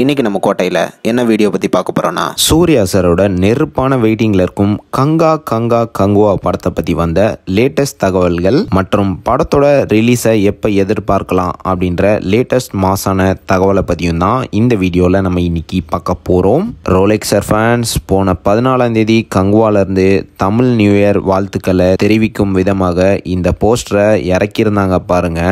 இன்றைக்கி நம்ம கோட்டையில் என்ன வீடியோ பற்றி பார்க்க போகிறோன்னா சூர்யா சரோட நெருப்பான வெயிட்டிங்கில் இருக்கும் கங்கா கங்கா கங்குவா படத்தை பற்றி வந்த லேட்டஸ்ட் தகவல்கள் மற்றும் படத்தோட ரிலீஸை எப்போ எதிர்பார்க்கலாம் அப்படின்ற லேட்டஸ்ட் மாசான தகவலை பற்றியும் தான் இந்த வீடியோவில் நம்ம இன்னைக்கு பார்க்க போகிறோம் ரோலெக்ஸர் ஃபேன்ஸ் போன பதினாலாம் தேதி கங்குவாலேருந்து தமிழ் நியூ இயர் வாழ்த்துக்களை தெரிவிக்கும் விதமாக இந்த போஸ்டரை இறக்கியிருந்தாங்க பாருங்க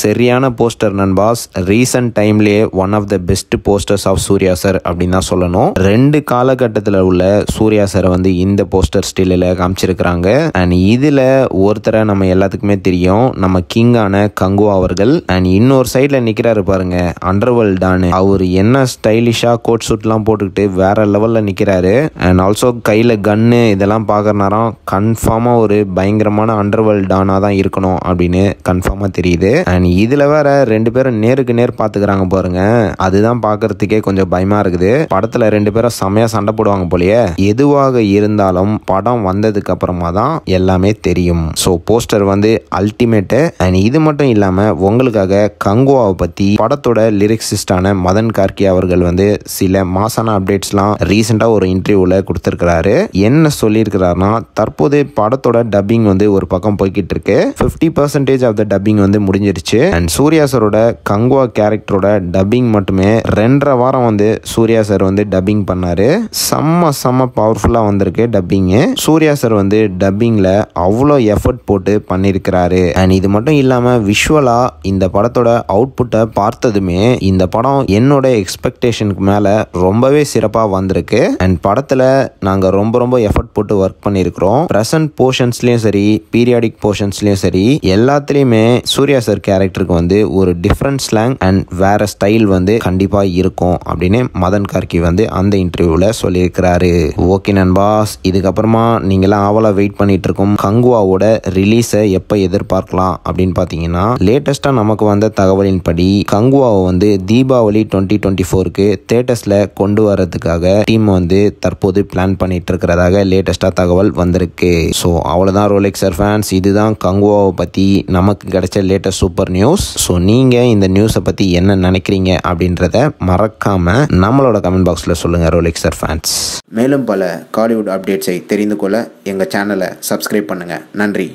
சரியான போஸ்டர் நண்பாஸ் ரீசன்ட் டைம்லேயே one of the best post posters of Suriya sir அப்படின்னு தான் சொல்லணும் ரெண்டு காலகட்டத்தில் உள்ள சூர்யா சாரை வந்து இந்த போஸ்டர் ஸ்டில்லில் காமிச்சிருக்கிறாங்க அண்ட் இதில் ஒருத்தரை நம்ம எல்லாத்துக்குமே தெரியும் நம்ம கிங்கான கங்கு அவர்கள் அண்ட் இன்னொரு சைடில் நிற்கிறாரு பாருங்க அண்டர்வேல் டானு அவர் என்ன ஸ்டைலிஷாக கோட் எல்லாம் போட்டுக்கிட்டு வேற லெவலில் நிற்கிறாரு அண்ட் ஆல்சோ கையில் கன்னு இதெல்லாம் பாக்குறனாரம் கன்ஃபார்மாக ஒரு பயங்கரமான அண்டர்வேல் டானாக தான் இருக்கணும் அப்படின்னு கன்ஃபார்மாக தெரியுது அண்ட் இதில் வேற ரெண்டு பேரும் நேருக்கு நேர் பாத்துக்கிறாங்க பாருங்க அதுதான் பாக்குறது பாக்குறதுக்கே கொஞ்சம் பயமாக இருக்குது படத்தில் ரெண்டு பேரும் செமையா சண்டை போடுவாங்க போலயே எதுவாக இருந்தாலும் படம் வந்ததுக்கு அப்புறமா தான் எல்லாமே தெரியும் ஸோ போஸ்டர் வந்து அல்டிமேட்டு அண்ட் இது மட்டும் இல்லாமல் உங்களுக்காக கங்குவாவை பற்றி படத்தோட லிரிக்ஸிஸ்டான மதன் கார்கி அவர்கள் வந்து சில மாசான அப்டேட்ஸ்லாம் ரீசெண்டா ஒரு இன்டர்வியூல கொடுத்துருக்கிறாரு என்ன சொல்லியிருக்கிறாருன்னா தற்போது படத்தோட டப்பிங் வந்து ஒரு பக்கம் போய்கிட்டு இருக்கு fifty percentage of the dubbing வந்து முடிஞ்சிருச்சு அண்ட் சூர்யா சரோட கங்குவா கேரக்டரோட டப்பிங் மட்டுமே ரெண்டு சென்ற வாரம் வந்து சூர்யா சார் வந்து டப்பிங் பண்ணார் செம்ம செம்ம பவர்ஃபுல்லாக வந்திருக்கு டப்பிங்கு சூர்யா சார் வந்து டப்பிங்கில் அவ்வளோ எஃபர்ட் போட்டு பண்ணியிருக்கிறாரு அண்ட் இது மட்டும் இல்லாமல் விஷுவலாக இந்த படத்தோட அவுட்புட்டை பார்த்ததுமே இந்த படம் என்னோட எக்ஸ்பெக்டேஷனுக்கு மேலே ரொம்பவே சிறப்பாக வந்திருக்கு அண்ட் படத்தில் நாங்கள் ரொம்ப ரொம்ப எஃபர்ட் போட்டு ஒர்க் பண்ணியிருக்கிறோம் ப்ரெசன்ட் போர்ஷன்ஸ்லேயும் சரி பீரியாடிக் போர்ஷன்ஸ்லேயும் சரி எல்லாத்துலேயுமே சூர்யா சார் கேரக்டருக்கு வந்து ஒரு டிஃப்ரெண்ட் ஸ்லாங் அண்ட் வேற ஸ்டைல் வந்து கண்டிப்பாக இருக்கும் இருக்கும் அப்படின்னு மதன் கார்கி வந்து அந்த இன்டர்வியூவில் சொல்லியிருக்கிறாரு ஓகே பாஸ் இதுக்கப்புறமா நீங்களாம் ஆவலாக வெயிட் பண்ணிட்டு இருக்கும் கங்குவாவோட ரிலீஸை எப்போ எதிர்பார்க்கலாம் அப்படின்னு பார்த்தீங்கன்னா லேட்டஸ்ட்டாக நமக்கு வந்த தகவலின்படி கங்குவாவை வந்து தீபாவளி டுவெண்ட்டி டுவெண்ட்டி ஃபோருக்கு தேட்டஸில் கொண்டு வரதுக்காக டீம் வந்து தற்போது பிளான் பண்ணிட்டு இருக்கிறதாக லேட்டஸ்டாக தகவல் வந்திருக்கு ஸோ அவ்வளோதான் ரோலெக்ஸ் சார் ஃபேன்ஸ் இதுதான் கங்குவாவை பற்றி நமக்கு கிடைச்ச லேட்டஸ்ட் சூப்பர் நியூஸ் ஸோ நீங்கள் இந்த நியூஸை பற்றி என்ன நினைக்கிறீங்க அப்படின்றத மற மறக்காமல் நம்மளோட கமெண்ட் பாக்ஸில் சொல்லுங்கள் ரோலிக்ஸர் ஃபேன்ஸ் மேலும் பல காலிவுட் அப்டேட்ஸை தெரிந்து கொள்ள எங்கள் சேனலை சப்ஸ்கிரைப் பண்ணுங்கள் நன்றி